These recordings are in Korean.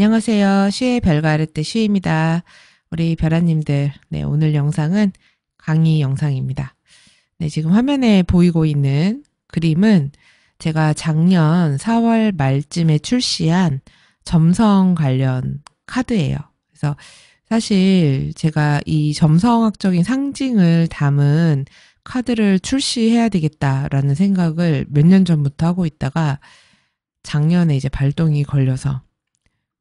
안녕하세요. 시의 별가래트 시입니다. 우리 별아님들, 네, 오늘 영상은 강의 영상입니다. 네, 지금 화면에 보이고 있는 그림은 제가 작년 4월 말쯤에 출시한 점성 관련 카드예요. 그래서 사실 제가 이 점성학적인 상징을 담은 카드를 출시해야 되겠다라는 생각을 몇 년 전부터 하고 있다가 작년에 이제 발동이 걸려서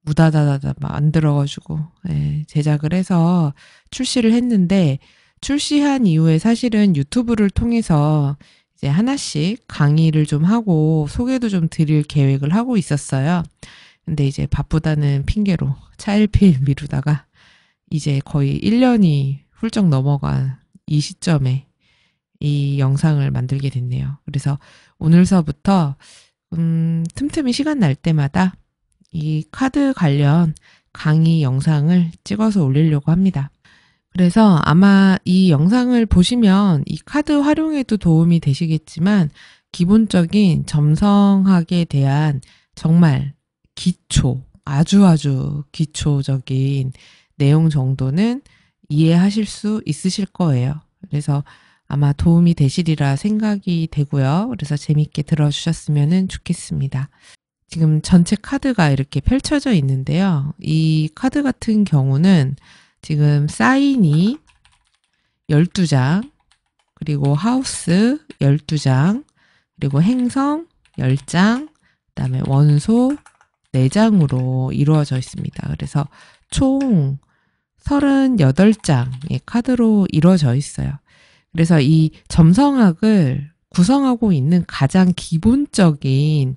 무다다다다 만 들어가지고 예, 제작을 해서 출시를 했는데 출시한 이후에 사실은 유튜브를 통해서 이제 하나씩 강의를 좀 하고 소개도 좀 드릴 계획을 하고 있었어요. 근데 이제 바쁘다는 핑계로 차일피일 미루다가 이제 거의 1년이 훌쩍 넘어간 이 시점에 이 영상을 만들게 됐네요. 그래서 오늘서부터 음, 틈틈이 시간 날 때마다 이 카드 관련 강의 영상을 찍어서 올리려고 합니다. 그래서 아마 이 영상을 보시면 이 카드 활용에도 도움이 되시겠지만 기본적인 점성학에 대한 정말 기초, 아주 아주 기초적인 내용 정도는 이해하실 수 있으실 거예요. 그래서 아마 도움이 되시리라 생각이 되고요. 그래서 재밌게 들어주셨으면 좋겠습니다. 지금 전체 카드가 이렇게 펼쳐져 있는데요. 이 카드 같은 경우는 지금 사인이 12장, 그리고 하우스 12장, 그리고 행성 10장, 그 다음에 원소 4장으로 이루어져 있습니다. 그래서 총 38장의 카드로 이루어져 있어요. 그래서 이 점성학을 구성하고 있는 가장 기본적인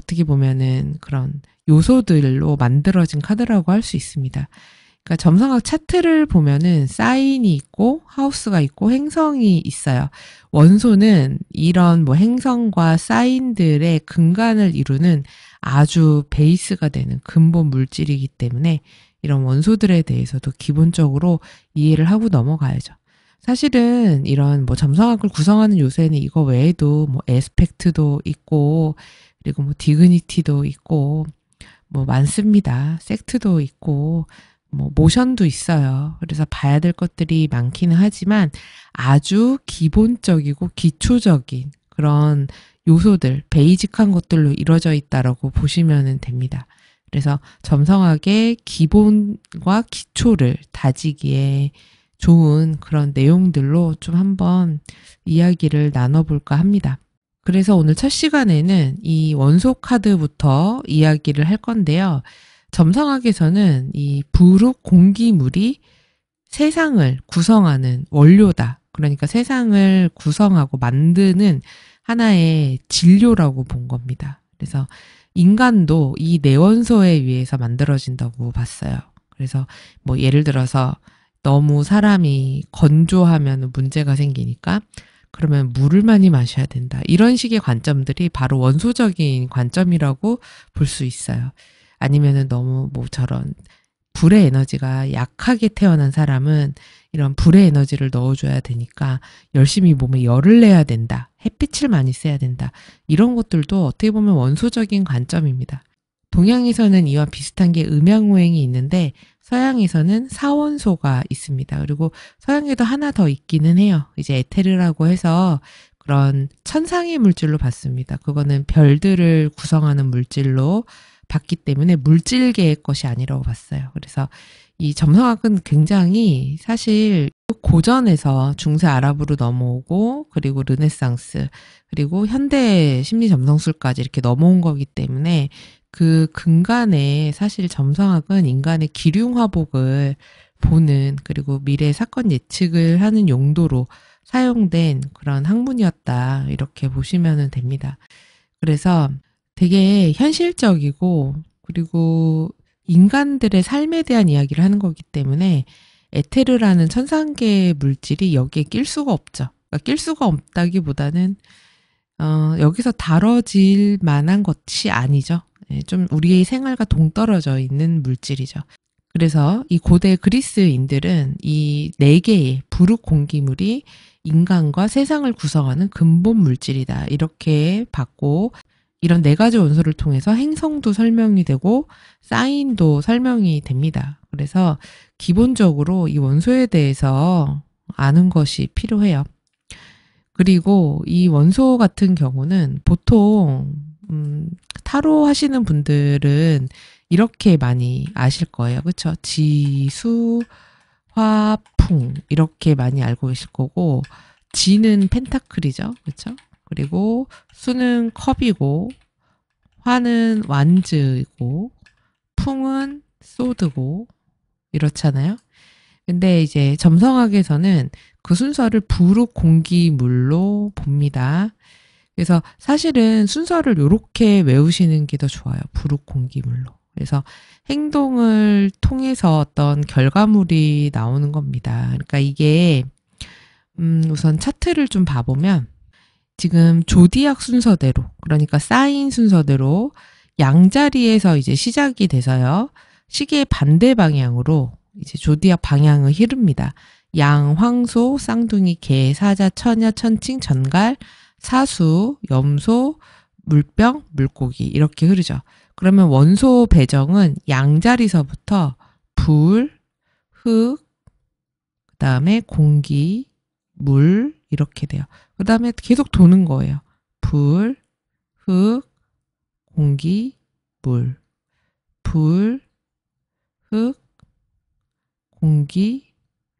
어떻게 보면은 그런 요소들로 만들어진 카드라고 할 수 있습니다. 그러니까 점성학 차트를 보면은 사인이 있고 하우스가 있고 행성이 있어요. 원소는 이런 뭐 행성과 사인들의 근간을 이루는 아주 베이스가 되는 근본 물질이기 때문에 이런 원소들에 대해서도 기본적으로 이해를 하고 넘어가야죠. 사실은 이런 뭐 점성학을 구성하는 요새는 이거 외에도 뭐 에스펙트도 있고 그리고 뭐 디그니티도 있고 뭐 많습니다. 섹트도 있고 뭐 모션도 있어요. 그래서 봐야 될 것들이 많기는 하지만 아주 기본적이고 기초적인 그런 요소들, 베이직한 것들로 이루어져 있다라고 보시면 됩니다. 그래서 점성하게 기본과 기초를 다지기에 좋은 그런 내용들로 좀 한번 이야기를 나눠볼까 합니다. 그래서 오늘 첫 시간에는 이 원소 카드부터 이야기를 할 건데요. 점성학에서는 이 부룩 공기물이 세상을 구성하는 원료다. 그러니까 세상을 구성하고 만드는 하나의 진료라고 본 겁니다. 그래서 인간도 이 내원소에 의해서 만들어진다고 봤어요. 그래서 뭐 예를 들어서 너무 사람이 건조하면 문제가 생기니까 그러면 물을 많이 마셔야 된다. 이런 식의 관점들이 바로 원소적인 관점이라고 볼 수 있어요. 아니면은 너무 뭐 저런 불의 에너지가 약하게 태어난 사람은 이런 불의 에너지를 넣어줘야 되니까 열심히 몸에 열을 내야 된다. 햇빛을 많이 쐬야 된다. 이런 것들도 어떻게 보면 원소적인 관점입니다. 동양에서는 이와 비슷한 게음양호행이 있는데 서양에서는 사원소가 있습니다. 그리고 서양에도 하나 더 있기는 해요. 이제 에테르라고 해서 그런 천상의 물질로 봤습니다. 그거는 별들을 구성하는 물질로 봤기 때문에 물질계의 것이 아니라고 봤어요. 그래서 이 점성학은 굉장히 사실 고전에서 중세 아랍으로 넘어오고 그리고 르네상스 그리고 현대 심리 점성술까지 이렇게 넘어온 거기 때문에 그 근간에 사실 점성학은 인간의 기륭화복을 보는 그리고 미래 사건 예측을 하는 용도로 사용된 그런 학문이었다. 이렇게 보시면 됩니다. 그래서 되게 현실적이고 그리고 인간들의 삶에 대한 이야기를 하는 거기 때문에 에테르라는 천상계 물질이 여기에 낄 수가 없죠. 그러니까 낄 수가 없다기보다는 어, 여기서 다뤄질 만한 것이 아니죠. 네, 좀 우리의 생활과 동떨어져 있는 물질이죠. 그래서 이 고대 그리스인들은 이 네 개의 부룩 공기물이 인간과 세상을 구성하는 근본 물질이다. 이렇게 봤고, 이런 네 가지 원소를 통해서 행성도 설명이 되고, 사인도 설명이 됩니다. 그래서 기본적으로 이 원소에 대해서 아는 것이 필요해요. 그리고 이 원소 같은 경우는 보통 음, 타로 하시는 분들은 이렇게 많이 아실 거예요. 그렇 지수 화풍 이렇게 많이 알고 계실 거고 지는 펜타클이죠. 그렇 그리고 수는 컵이고 화는 완즈이고 풍은 소드고 이렇잖아요. 근데 이제 점성학에서는 그 순서를 부르 공기 물로 봅니다. 그래서 사실은 순서를 이렇게 외우시는 게 더 좋아요. 부룩 공기물로. 그래서 행동을 통해서 어떤 결과물이 나오는 겁니다. 그러니까 이게 음 우선 차트를 좀 봐보면 지금 조디악 순서대로 그러니까 사인 순서대로 양자리에서 이제 시작이 돼서요. 시계 반대 방향으로 이제 조디악 방향을 흐릅니다. 양, 황소, 쌍둥이, 개, 사자, 처녀, 천칭, 전갈, 사수, 염소, 물병, 물고기 이렇게 흐르죠. 그러면 원소 배정은 양자리서부터 불, 흙, 그 다음에 공기, 물 이렇게 돼요. 그 다음에 계속 도는 거예요. 불, 흙, 공기, 물. 불, 흙, 공기,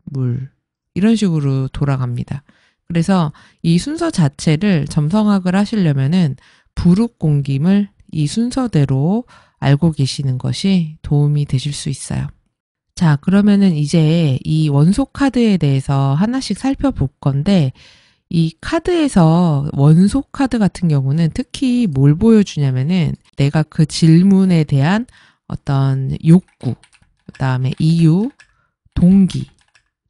물. 이런 식으로 돌아갑니다. 그래서 이 순서 자체를 점성학을 하시려면은 부룩 공김을 이 순서대로 알고 계시는 것이 도움이 되실 수 있어요. 자, 그러면은 이제 이 원소 카드에 대해서 하나씩 살펴볼 건데, 이 카드에서 원소 카드 같은 경우는 특히 뭘 보여주냐면은 내가 그 질문에 대한 어떤 욕구, 그 다음에 이유, 동기,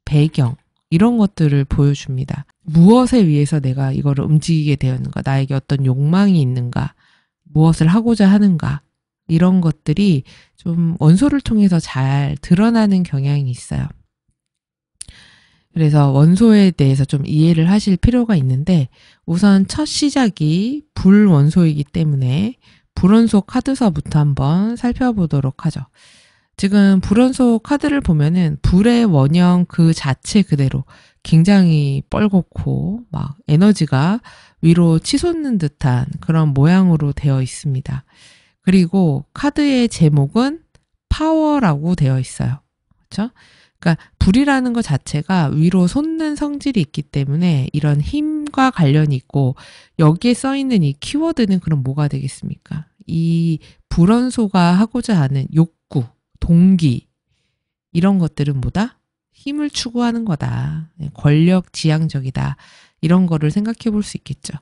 배경, 이런 것들을 보여줍니다. 무엇에 의해서 내가 이거를 움직이게 되었는가, 나에게 어떤 욕망이 있는가, 무엇을 하고자 하는가, 이런 것들이 좀 원소를 통해서 잘 드러나는 경향이 있어요. 그래서 원소에 대해서 좀 이해를 하실 필요가 있는데 우선 첫 시작이 불원소이기 때문에 불원소 카드서부터 한번 살펴보도록 하죠. 지금 불원소 카드를 보면은 불의 원형 그 자체 그대로 굉장히 뻘겋고 막 에너지가 위로 치솟는 듯한 그런 모양으로 되어 있습니다. 그리고 카드의 제목은 파워라고 되어 있어요. 그렇죠? 그러니까 불이라는 것 자체가 위로 솟는 성질이 있기 때문에 이런 힘과 관련이 있고 여기에 써 있는 이 키워드는 그럼 뭐가 되겠습니까? 이 불원소가 하고자 하는 욕구, 동기 이런 것들은 뭐다? 힘을 추구하는 거다. 네, 권력 지향적이다. 이런 거를 생각해 볼 수 있겠죠.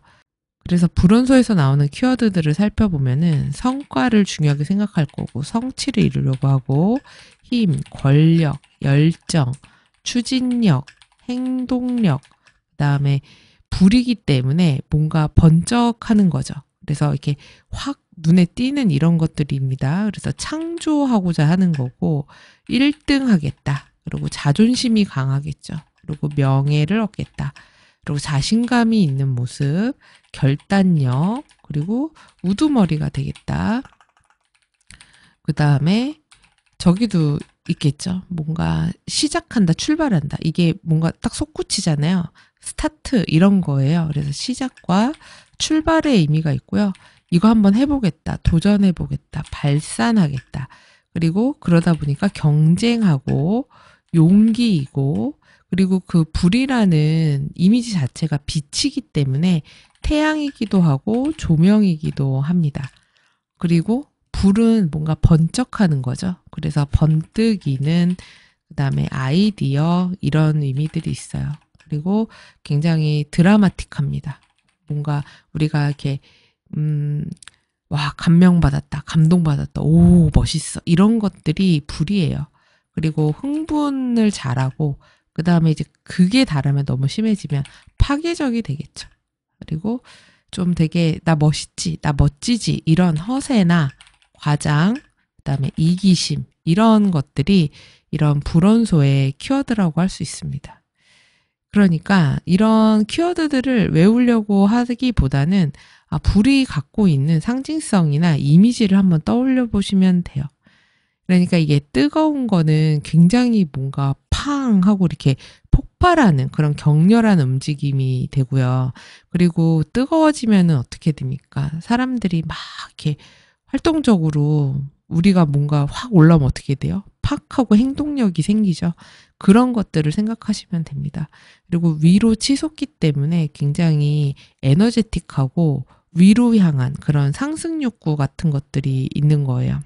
그래서 불원소에서 나오는 키워드들을 살펴보면은 성과를 중요하게 생각할 거고 성취를 이루려고 하고 힘, 권력, 열정, 추진력, 행동력, 그다음에 불이기 때문에 뭔가 번쩍하는 거죠. 그래서 이렇게 확 눈에 띄는 이런 것들입니다. 그래서 창조하고자 하는 거고 1등 하겠다. 그리고 자존심이 강하겠죠. 그리고 명예를 얻겠다. 그리고 자신감이 있는 모습, 결단력, 그리고 우두머리가 되겠다. 그 다음에 저기도 있겠죠. 뭔가 시작한다, 출발한다. 이게 뭔가 딱 솟구치잖아요. 스타트 이런 거예요. 그래서 시작과 출발의 의미가 있고요. 이거 한번 해보겠다, 도전해보겠다, 발산하겠다. 그리고 그러다 보니까 경쟁하고 용기이고 그리고 그 불이라는 이미지 자체가 빛이기 때문에 태양이기도 하고 조명이기도 합니다. 그리고 불은 뭔가 번쩍하는 거죠. 그래서 번뜩이는 그다음에 아이디어 이런 의미들이 있어요. 그리고 굉장히 드라마틱합니다. 뭔가 우리가 이렇게 음, 와 감명받았다, 감동받았다, 오 멋있어 이런 것들이 불이에요. 그리고 흥분을 잘하고 그 다음에 이제 그게 다르면 너무 심해지면 파괴적이 되겠죠. 그리고 좀 되게 나 멋있지, 나 멋지지 이런 허세나 과장, 그 다음에 이기심 이런 것들이 이런 불온소의 키워드라고 할 수 있습니다. 그러니까 이런 키워드들을 외우려고 하기보다는 아, 불이 갖고 있는 상징성이나 이미지를 한번 떠올려 보시면 돼요. 그러니까 이게 뜨거운 거는 굉장히 뭔가 팡 하고 이렇게 폭발하는 그런 격렬한 움직임이 되고요. 그리고 뜨거워지면은 어떻게 됩니까? 사람들이 막 이렇게 활동적으로 우리가 뭔가 확 올라오면 어떻게 돼요? 팍 하고 행동력이 생기죠. 그런 것들을 생각하시면 됩니다. 그리고 위로 치솟기 때문에 굉장히 에너제틱하고 위로 향한 그런 상승 욕구 같은 것들이 있는 거예요.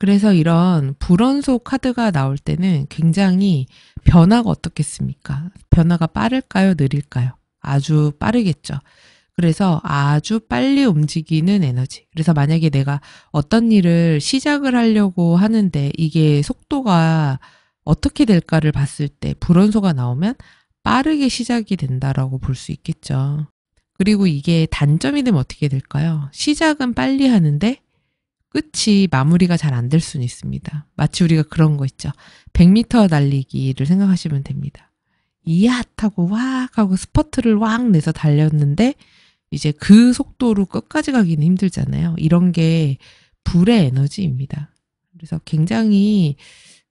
그래서 이런 불원소 카드가 나올 때는 굉장히 변화가 어떻겠습니까? 변화가 빠를까요? 느릴까요? 아주 빠르겠죠. 그래서 아주 빨리 움직이는 에너지. 그래서 만약에 내가 어떤 일을 시작을 하려고 하는데 이게 속도가 어떻게 될까를 봤을 때 불원소가 나오면 빠르게 시작이 된다라고 볼 수 있겠죠. 그리고 이게 단점이 되면 어떻게 될까요? 시작은 빨리 하는데 끝이 마무리가 잘 안 될 수는 있습니다. 마치 우리가 그런 거 있죠. 100m 달리기를 생각하시면 됩니다. 이앗 하고 왁 하고 스퍼트를 왕 내서 달렸는데 이제 그 속도로 끝까지 가기는 힘들잖아요. 이런 게 불의 에너지입니다. 그래서 굉장히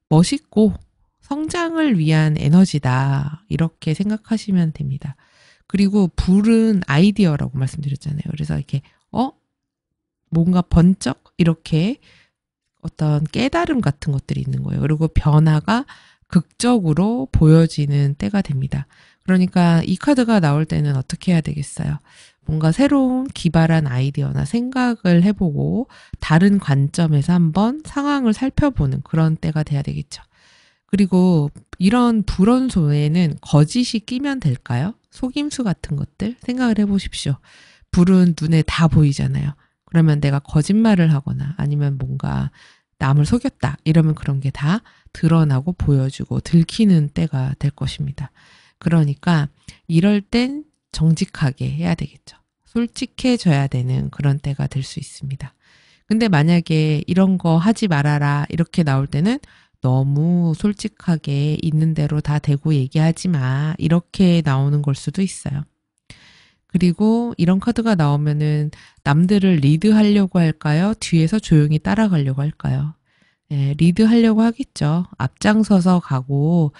멋있고 성장을 위한 에너지다. 이렇게 생각하시면 됩니다. 그리고 불은 아이디어라고 말씀드렸잖아요. 그래서 이렇게, 어? 뭔가 번쩍? 이렇게 어떤 깨달음 같은 것들이 있는 거예요. 그리고 변화가 극적으로 보여지는 때가 됩니다. 그러니까 이 카드가 나올 때는 어떻게 해야 되겠어요? 뭔가 새로운 기발한 아이디어나 생각을 해보고 다른 관점에서 한번 상황을 살펴보는 그런 때가 돼야 되겠죠. 그리고 이런 불온 소에는 거짓이 끼면 될까요? 속임수 같은 것들 생각을 해보십시오. 불은 눈에 다 보이잖아요. 그러면 내가 거짓말을 하거나 아니면 뭔가 남을 속였다 이러면 그런 게 다 드러나고 보여주고 들키는 때가 될 것입니다. 그러니까 이럴 땐 정직하게 해야 되겠죠. 솔직해져야 되는 그런 때가 될 수 있습니다. 근데 만약에 이런 거 하지 말아라 이렇게 나올 때는 너무 솔직하게 있는 대로 다 대고 얘기하지 마 이렇게 나오는 걸 수도 있어요. 그리고 이런 카드가 나오면은 남들을 리드하려고 할까요? 뒤에서 조용히 따라가려고 할까요? 예, 리드하려고 하겠죠. 앞장서서 가고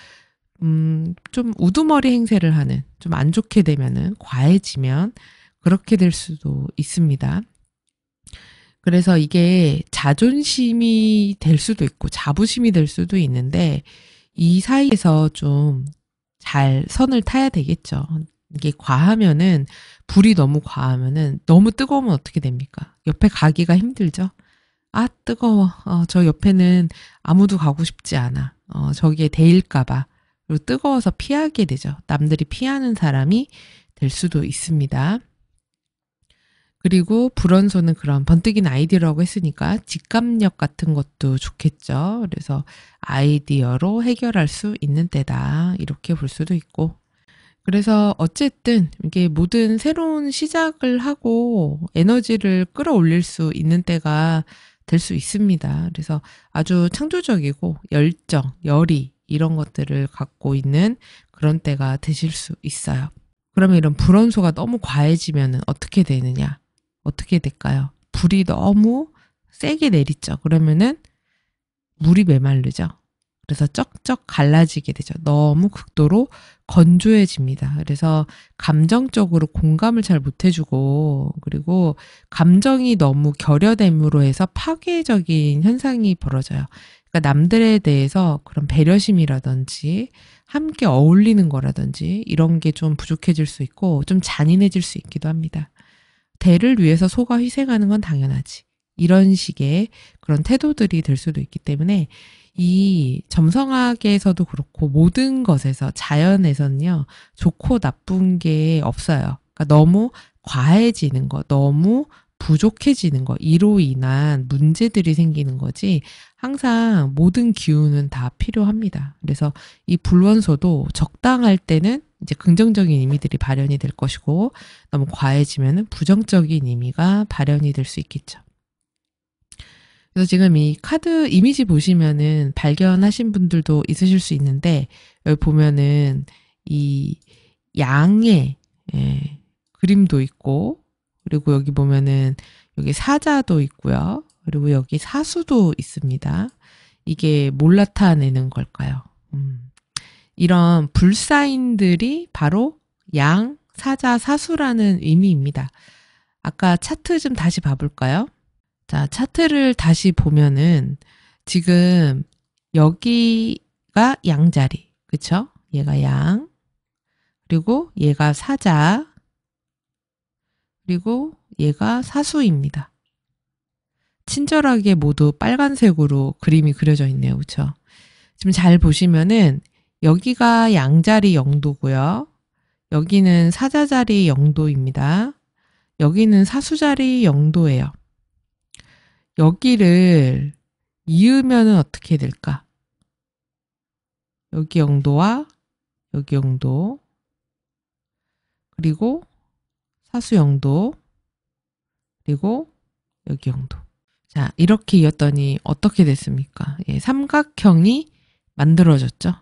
음, 좀 우두머리 행세를 하는 좀 안 좋게 되면은 과해지면 그렇게 될 수도 있습니다. 그래서 이게 자존심이 될 수도 있고 자부심이 될 수도 있는데 이 사이에서 좀 잘 선을 타야 되겠죠. 이게 과하면은 불이 너무 과하면은 너무 뜨거우면 어떻게 됩니까? 옆에 가기가 힘들죠. 아 뜨거워. 어, 저 옆에는 아무도 가고 싶지 않아. 어, 저기에 데일까봐. 그리고 뜨거워서 피하게 되죠. 남들이 피하는 사람이 될 수도 있습니다. 그리고 불원소는 그런 번뜩인 아이디어라고 했으니까 직감력 같은 것도 좋겠죠. 그래서 아이디어로 해결할 수 있는 때다. 이렇게 볼 수도 있고. 그래서 어쨌든 이게 모든 새로운 시작을 하고 에너지를 끌어올릴 수 있는 때가 될 수 있습니다. 그래서 아주 창조적이고 열정, 열이 이런 것들을 갖고 있는 그런 때가 되실 수 있어요. 그러면 이런 불원소가 너무 과해지면 어떻게 되느냐? 어떻게 될까요? 불이 너무 세게 내리죠. 그러면은 물이 메말르죠. 그래서 쩍쩍 갈라지게 되죠. 너무 극도로 건조해집니다. 그래서 감정적으로 공감을 잘 못해주고, 그리고 감정이 너무 결여됨으로 해서 파괴적인 현상이 벌어져요. 그러니까 남들에 대해서 그런 배려심이라든지, 함께 어울리는 거라든지, 이런 게 좀 부족해질 수 있고, 좀 잔인해질 수 있기도 합니다. 대를 위해서 소가 희생하는 건 당연하지. 이런 식의 그런 태도들이 될 수도 있기 때문에 이 점성학에서도 그렇고 모든 것에서 자연에서는요 좋고 나쁜 게 없어요. 그러니까 너무 과해지는 거, 너무 부족해지는 거, 이로 인한 문제들이 생기는 거지 항상 모든 기운은 다 필요합니다. 그래서 이 불원소도 적당할 때는 이제 긍정적인 의미들이 발현이 될 것이고 너무 과해지면 부정적인 의미가 발현이 될 수 있겠죠. 그래서 지금 이 카드 이미지 보시면은 발견하신 분들도 있으실 수 있는데 여기 보면은 이 양의 예, 그림도 있고 그리고 여기 보면은 여기 사자도 있고요. 그리고 여기 사수도 있습니다. 이게 뭘 나타내는 걸까요? 음. 이런 불사인들이 바로 양, 사자, 사수라는 의미입니다. 아까 차트 좀 다시 봐볼까요? 자, 차트를 다시 보면은 지금 여기가 양자리. 그쵸? 얘가 양. 그리고 얘가 사자. 그리고 얘가 사수입니다. 친절하게 모두 빨간색으로 그림이 그려져 있네요. 그쵸? 지금 잘 보시면은 여기가 양자리 영도고요 여기는 사자자리 영도입니다 여기는 사수자리 영도예요 여기를 이으면 어떻게 될까? 여기 영도와 여기 영도 그리고 사수 영도 그리고 여기 영도 자 이렇게 이었더니 어떻게 됐습니까? 예, 삼각형이 만들어졌죠.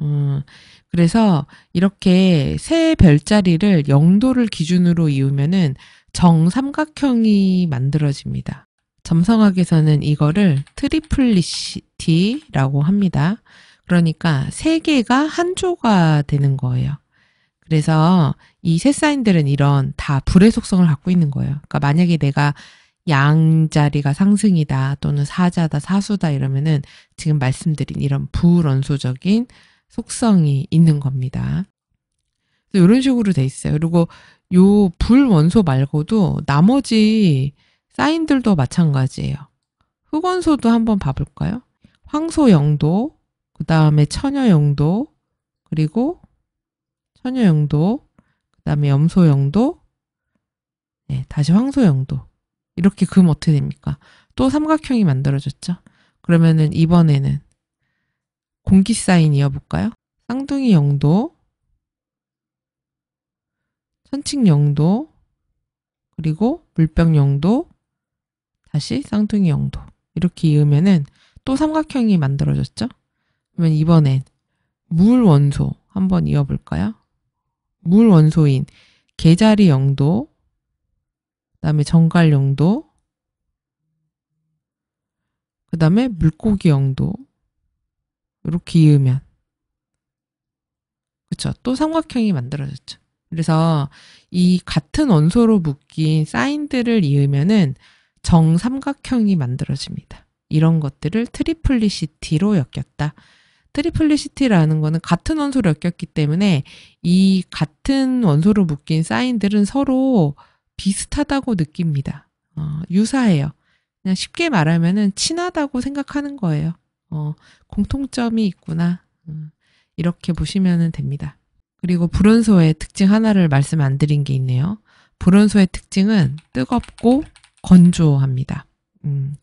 음, 그래서 이렇게 세 별자리를 영도를 기준으로 이으면 정삼각형이 만들어집니다. 점성학에서는 이거를 트리플리시티라고 합니다. 그러니까 세 개가 한 조가 되는 거예요. 그래서 이 세 사인들은 이런 다 불의 속성을 갖고 있는 거예요. 그러니까 만약에 내가 양자리가 상승이다 또는 사자다 사수다 이러면은 지금 말씀드린 이런 불원소적인 속성이 있는 겁니다. 이런 식으로 돼 있어요. 그리고 요 불원소 말고도 나머지 사인들도 마찬가지예요. 흑원소도 한번 봐볼까요? 황소영도, 그 다음에 처녀영도, 그리고 처녀영도, 그 다음에 염소영도, 네, 다시 황소영도. 이렇게 금 어떻게 됩니까? 또 삼각형이 만들어졌죠? 그러면은 이번에는 공기 사인 이어볼까요? 쌍둥이 영도, 천칭 영도, 그리고 물병 영도, 다시 쌍둥이 영도 이렇게 이으면은 또 삼각형이 만들어졌죠? 그러면 이번엔 물 원소 한번 이어볼까요? 물 원소인 개자리 0도 그다음에 정갈 0도 그다음에 물고기 0도 이렇게 이으면 그쵸? 또 삼각형이 만들어졌죠. 그래서 이 같은 원소로 묶인 사인들을 이으면은 정삼각형이 만들어집니다. 이런 것들을 트리플리시티로 엮였다. 트리플리시티라는 거는 같은 원소를 엮였기 때문에 이 같은 원소로 묶인 사인들은 서로 비슷하다고 느낍니다. 어, 유사해요. 그냥 쉽게 말하면 친하다고 생각하는 거예요. 어, 공통점이 있구나. 음, 이렇게 보시면 됩니다. 그리고 불온소의 특징 하나를 말씀 안 드린 게 있네요. 불온소의 특징은 뜨겁고 건조합니다. 음,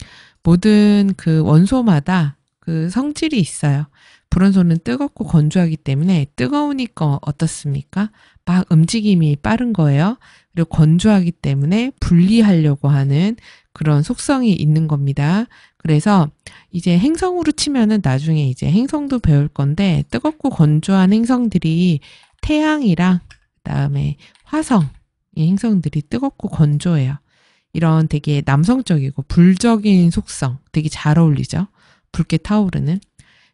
모든 그 원소마다 그 성질이 있어요. 불온소는 뜨겁고 건조하기 때문에 뜨거우니까 어떻습니까? 막 움직임이 빠른 거예요. 그리고 건조하기 때문에 분리하려고 하는 그런 속성이 있는 겁니다. 그래서 이제 행성으로 치면은 나중에 이제 행성도 배울 건데 뜨겁고 건조한 행성들이 태양이랑 그다음에 화성 이 행성들이 뜨겁고 건조해요. 이런 되게 남성적이고 불적인 속성 되게 잘 어울리죠. 붉게 타오르는.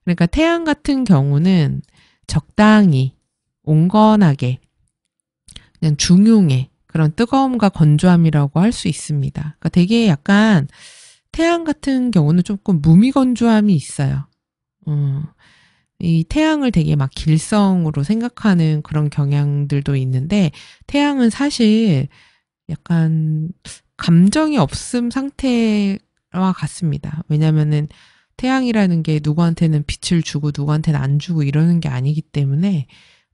그러니까 태양 같은 경우는 적당히 온건하게 그냥 중용의 그런 뜨거움과 건조함이라고 할 수 있습니다. 그러니까 되게 약간 태양 같은 경우는 조금 무미건조함이 있어요. 음, 이 태양을 되게 막 길성으로 생각하는 그런 경향들도 있는데 태양은 사실 약간 감정이 없음 상태와 같습니다. 왜냐면은 태양이라는 게 누구한테는 빛을 주고 누구한테는 안 주고 이러는 게 아니기 때문에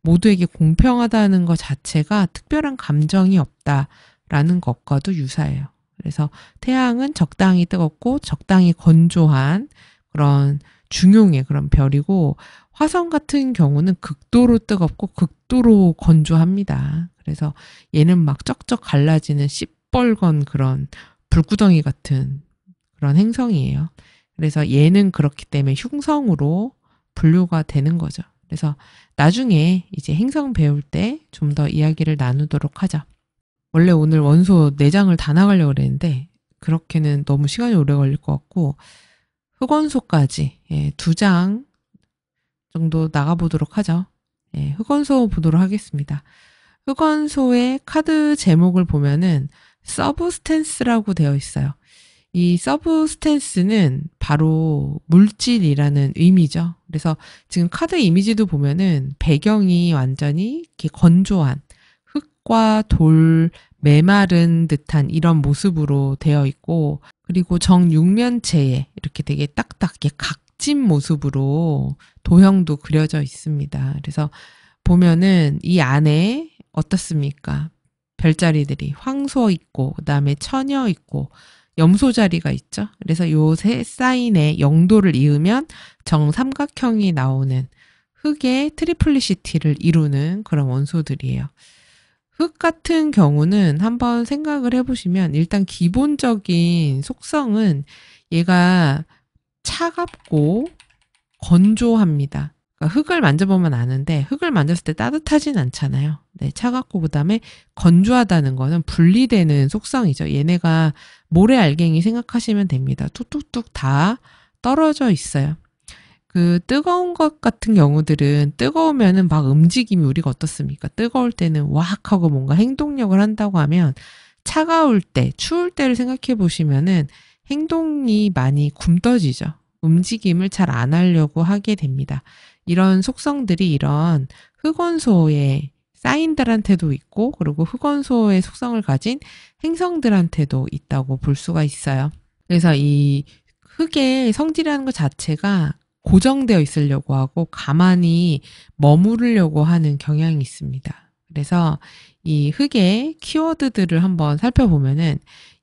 모두에게 공평하다는 것 자체가 특별한 감정이 없다라는 것과도 유사해요. 그래서 태양은 적당히 뜨겁고 적당히 건조한 그런 중용의 그런 별이고 화성 같은 경우는 극도로 뜨겁고 극도로 건조합니다. 그래서 얘는 막 쩍쩍 갈라지는 씹 시뻘건 그런 불구덩이 같은 그런 행성이에요. 그래서 얘는 그렇기 때문에 흉성으로 분류가 되는 거죠. 그래서 나중에 이제 행성 배울 때 좀 더 이야기를 나누도록 하죠. 원래 오늘 원소 4장을 다 나가려고 그랬는데 그렇게는 너무 시간이 오래 걸릴 것 같고 흑원소까지 예, 2장 정도 나가보도록 하죠. 예, 흑원소 보도록 하겠습니다. 흑원소의 카드 제목을 보면은 서브스탠스라고 되어 있어요. 이 서브스탠스는 바로 물질이라는 의미죠. 그래서 지금 카드 이미지도 보면은 배경이 완전히 이렇게 건조한 흙과 돌, 메마른 듯한 이런 모습으로 되어 있고 그리고 정육면체에 이렇게 되게 딱딱 이게 각진 모습으로 도형도 그려져 있습니다. 그래서 보면은 이 안에 어떻습니까? 별자리들이 황소 있고 그다음에 처녀 있고 염소 자리가 있죠. 그래서 요 세 사인의 영도를 이으면 정삼각형이 나오는 흙의 트리플리시티를 이루는 그런 원소들이에요. 흙 같은 경우는 한번 생각을 해보시면 일단 기본적인 속성은 얘가 차갑고 건조합니다. 그러니까 흙을 만져보면 아는데 흙을 만졌을 때 따뜻하진 않잖아요. 네, 차갑고 그다음에 건조하다는 거는 분리되는 속성이죠. 얘네가 모래 알갱이 생각하시면 됩니다. 툭툭툭 다 떨어져 있어요. 그 뜨거운 것 같은 경우들은 뜨거우면은 막 움직임이 우리가 어떻습니까? 뜨거울 때는 와악 하고 뭔가 행동력을 한다고 하면 차가울 때, 추울 때를 생각해 보시면은 행동이 많이 굼떠지죠. 움직임을 잘 안 하려고 하게 됩니다. 이런 속성들이 이런 흑원소의 사인들한테도 있고 그리고 흑원소의 속성을 가진 행성들한테도 있다고 볼 수가 있어요. 그래서 이 흙의 성질이라는 것 자체가 고정되어 있으려고 하고 가만히 머무르려고 하는 경향이 있습니다. 그래서 이 흙의 키워드들을 한번 살펴보면은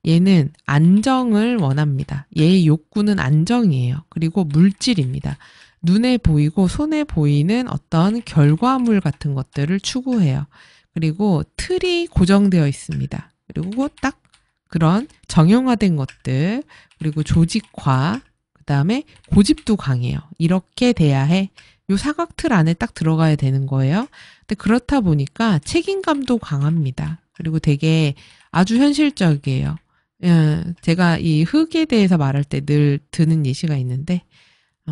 얘는 안정을 원합니다. 얘의 욕구는 안정이에요. 그리고 물질입니다. 눈에 보이고 손에 보이는 어떤 결과물 같은 것들을 추구해요. 그리고 틀이 고정되어 있습니다. 그리고 딱 그런 정형화된 것들, 그리고 조직화, 그 다음에 고집도 강해요. 이렇게 돼야 해. 요 사각틀 안에 딱 들어가야 되는 거예요. 근데 그렇다 보니까 책임감도 강합니다. 그리고 되게 아주 현실적이에요. 예, 제가 이 흙에 대해서 말할 때 늘 드는 예시가 있는데,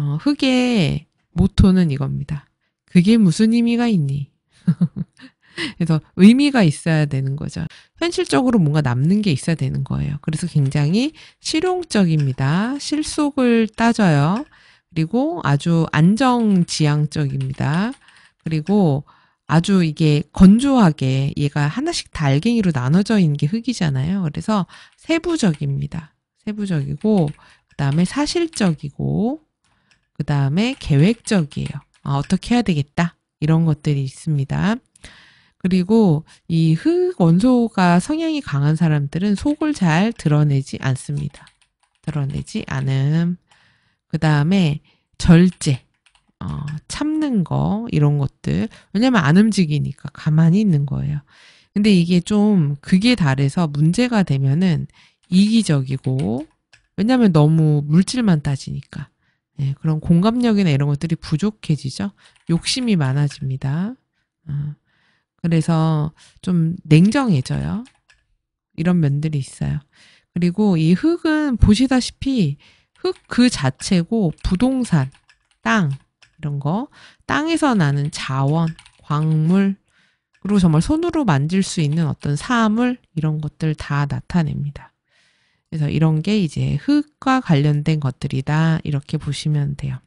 어, 흑의 모토는 이겁니다. 그게 무슨 의미가 있니? 그래서 의미가 있어야 되는 거죠. 현실적으로 뭔가 남는 게 있어야 되는 거예요. 그래서 굉장히 실용적입니다. 실속을 따져요. 그리고 아주 안정지향적입니다. 그리고 아주 이게 건조하게 얘가 하나씩 달갱이로 나눠져 있는 게 흙이잖아요. 그래서 세부적입니다. 세부적이고 그다음에 사실적이고 그 다음에 계획적이에요. 아, 어떻게 해야 되겠다. 이런 것들이 있습니다. 그리고 이 흙 원소가 성향이 강한 사람들은 속을 잘 드러내지 않습니다. 드러내지 않음. 그 다음에 절제, 어, 참는 거, 이런 것들. 왜냐면 안 움직이니까 가만히 있는 거예요. 근데 이게 좀 극에 달해서 문제가 되면은 이기적이고, 왜냐면 너무 물질만 따지니까. 예, 그런 공감력이나 이런 것들이 부족해지죠. 욕심이 많아집니다. 아, 그래서 좀 냉정해져요. 이런 면들이 있어요. 그리고 이 흙은 보시다시피 흙 그 자체고 부동산, 땅 이런 거 땅에서 나는 자원, 광물 그리고 정말 손으로 만질 수 있는 어떤 사물 이런 것들 다 나타냅니다. 그래서 이런 게 이제 흙과 관련된 것들이다. 이렇게 보시면 돼요.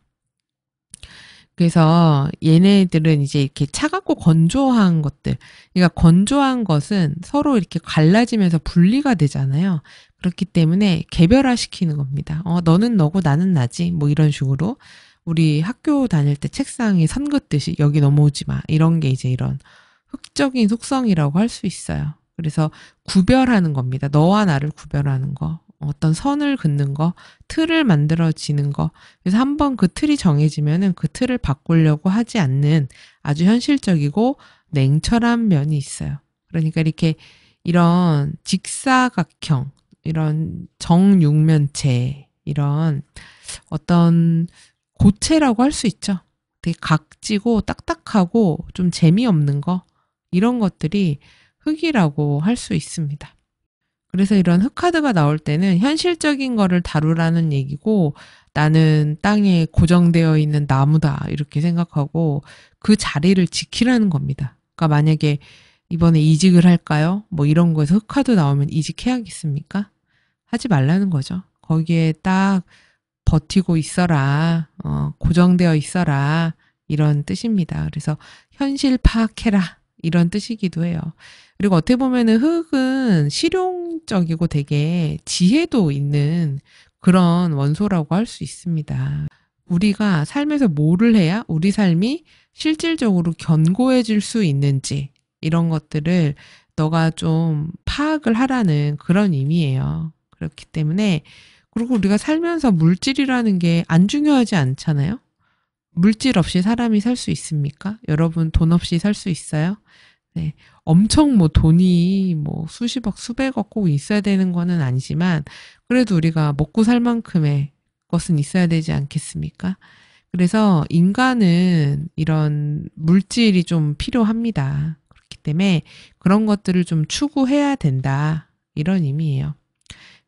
그래서 얘네들은 이제 이렇게 차갑고 건조한 것들. 그러니까 건조한 것은 서로 이렇게 갈라지면서 분리가 되잖아요. 그렇기 때문에 개별화 시키는 겁니다. 어, 너는 너고 나는 나지. 뭐 이런 식으로. 우리 학교 다닐 때 책상에 선 긋듯이 여기 넘어오지 마. 이런 게 이제 이런 흑적인 속성이라고 할 수 있어요. 그래서 구별하는 겁니다. 너와 나를 구별하는 거. 어떤 선을 긋는 거, 틀을 만들어지는 거. 그래서 한번 그 틀이 정해지면은 그 틀을 바꾸려고 하지 않는 아주 현실적이고 냉철한 면이 있어요. 그러니까 이렇게 이런 직사각형, 이런 정육면체, 이런 어떤 고체라고 할 수 있죠. 되게 각지고 딱딱하고 좀 재미없는 거. 이런 것들이 흑이라고할수 있습니다. 그래서 이런 흑카드가 나올 때는 현실적인 거를 다루라는 얘기고 나는 땅에 고정되어 있는 나무다 이렇게 생각하고 그 자리를 지키라는 겁니다. 그러니까 만약에 이번에 이직을 할까요? 뭐 이런 거에서 흑카드 나오면 이직해야겠습니까? 하지 말라는 거죠. 거기에 딱 버티고 있어라. 어, 고정되어 있어라. 이런 뜻입니다. 그래서 현실 파악해라. 이런 뜻이기도 해요. 그리고 어떻게 보면은 흙은 실용적이고 되게 지혜도 있는 그런 원소라고 할 수 있습니다. 우리가 삶에서 뭐를 해야 우리 삶이 실질적으로 견고해질 수 있는지 이런 것들을 너가 좀 파악을 하라는 그런 의미예요. 그렇기 때문에 그리고 우리가 살면서 물질이라는 게 안 중요하지 않잖아요. 물질 없이 사람이 살 수 있습니까? 여러분 돈 없이 살 수 있어요? 네. 엄청 뭐 돈이 뭐 수십억, 수백억 꼭 있어야 되는 거는 아니지만 그래도 우리가 먹고 살 만큼의 것은 있어야 되지 않겠습니까? 그래서 인간은 이런 물질이 좀 필요합니다. 그렇기 때문에 그런 것들을 좀 추구해야 된다. 이런 의미예요.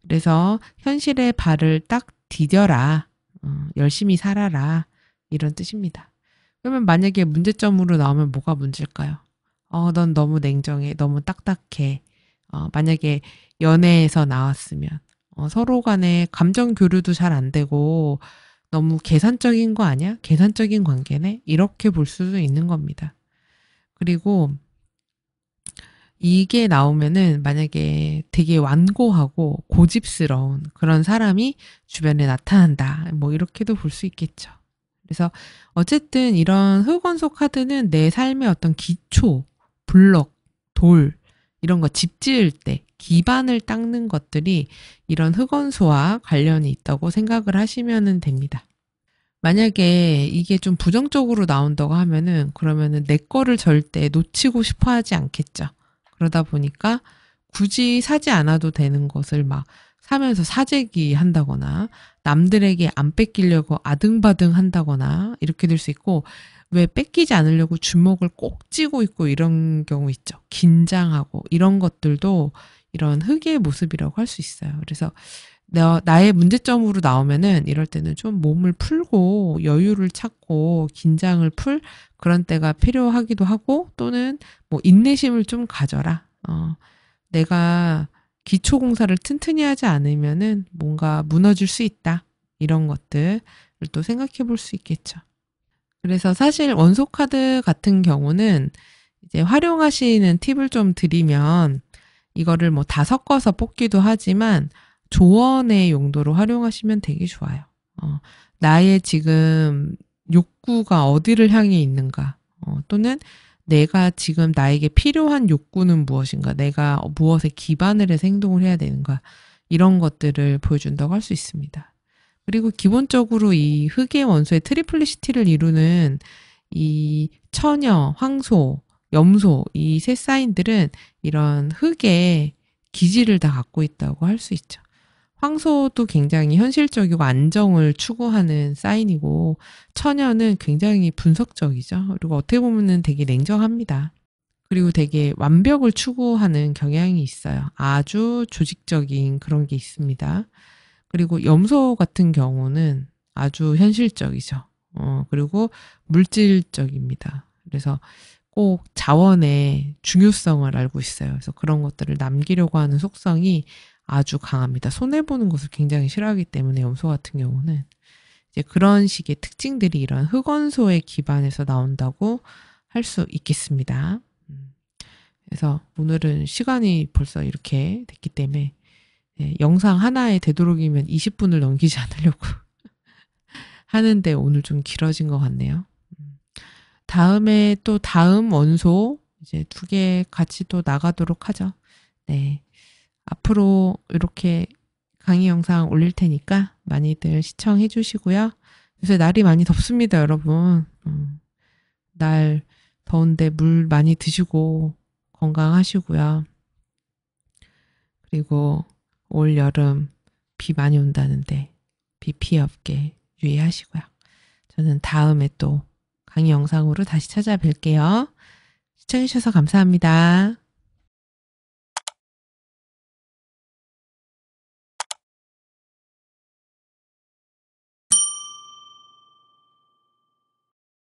그래서 현실의 발을 딱 디뎌라. 어, 열심히 살아라. 이런 뜻입니다. 그러면 만약에 문제점으로 나오면 뭐가 문제일까요? 어, 넌 너무 냉정해, 너무 딱딱해. 어, 만약에 연애에서 나왔으면 어, 서로 간에 감정 교류도 잘 안 되고 너무 계산적인 거 아니야? 계산적인 관계네? 이렇게 볼 수도 있는 겁니다. 그리고 이게 나오면은 만약에 되게 완고하고 고집스러운 그런 사람이 주변에 나타난다. 뭐 이렇게도 볼 수 있겠죠. 그래서 어쨌든 이런 흑원소 카드는 내 삶의 어떤 기초, 블럭, 돌, 이런 거 집 지을 때 기반을 닦는 것들이 이런 흑원소와 관련이 있다고 생각을 하시면 됩니다. 만약에 이게 좀 부정적으로 나온다고 하면은 그러면은 내 거를 절대 놓치고 싶어 하지 않겠죠. 그러다 보니까 굳이 사지 않아도 되는 것을 막 사면서 사재기 한다거나 남들에게 안 뺏기려고 아등바등 한다거나 이렇게 될 수 있고 왜 뺏기지 않으려고 주먹을 꼭 쥐고 있고 이런 경우 있죠. 긴장하고 이런 것들도 이런 흑의 모습이라고 할 수 있어요. 그래서 나, 나의 문제점으로 나오면은 이럴 때는 좀 몸을 풀고 여유를 찾고 긴장을 풀 그런 때가 필요하기도 하고 또는 뭐 인내심을 좀 가져라. 어, 내가 기초 공사를 튼튼히 하지 않으면은 뭔가 무너질 수 있다. 이런 것들을 또 생각해 볼 수 있겠죠. 그래서 사실 원소 카드 같은 경우는 이제 활용하시는 팁을 좀 드리면 이거를 뭐 다 섞어서 뽑기도 하지만 조언의 용도로 활용하시면 되게 좋아요. 어, 나의 지금 욕구가 어디를 향해 있는가 어, 또는 내가 지금 나에게 필요한 욕구는 무엇인가, 내가 무엇에 기반을 해서 행동을 해야 되는가, 이런 것들을 보여준다고 할 수 있습니다. 그리고 기본적으로 이 흙의 원소의 트리플리시티를 이루는 이 처녀, 황소, 염소, 이 세 사인들은 이런 흙의 기질을 다 갖고 있다고 할 수 있죠. 황소도 굉장히 현실적이고 안정을 추구하는 사인이고 처녀는 굉장히 분석적이죠. 그리고 어떻게 보면 되게 냉정합니다. 그리고 되게 완벽을 추구하는 경향이 있어요. 아주 조직적인 그런 게 있습니다. 그리고 염소 같은 경우는 아주 현실적이죠. 어, 그리고 물질적입니다. 그래서 꼭 자원의 중요성을 알고 있어요. 그래서 그런 것들을 남기려고 하는 속성이 아주 강합니다. 손해보는 것을 굉장히 싫어하기 때문에 염소 같은 경우는 이제 그런 식의 특징들이 이런 흑원소에기반해서 나온다고 할 수 있겠습니다. 음. 그래서 오늘은 시간이 벌써 이렇게 됐기 때문에 네, 영상 하나에 되도록이면 20분을 넘기지 않으려고 하는데 오늘 좀 길어진 것 같네요. 음. 다음에 또 다음 원소 이제 두 개 같이 또 나가도록 하죠. 네. 앞으로 이렇게 강의 영상 올릴 테니까 많이들 시청해 주시고요. 요새 날이 많이 덥습니다, 여러분. 음, 날 더운데 물 많이 드시고 건강하시고요. 그리고 올 여름 비 많이 온다는데 비 피해 없게 유의하시고요. 저는 다음에 또 강의 영상으로 다시 찾아뵐게요. 시청해주셔서 감사합니다.